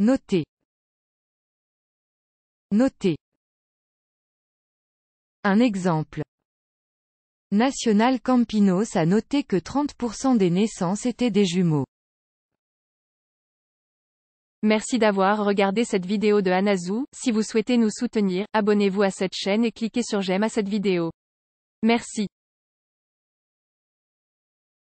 Notez. Notez. Un exemple. National Campinos a noté que 30% des naissances étaient des jumeaux. Merci d'avoir regardé cette vidéo de Anazou, si vous souhaitez nous soutenir, abonnez-vous à cette chaîne et cliquez sur j'aime à cette vidéo. Merci.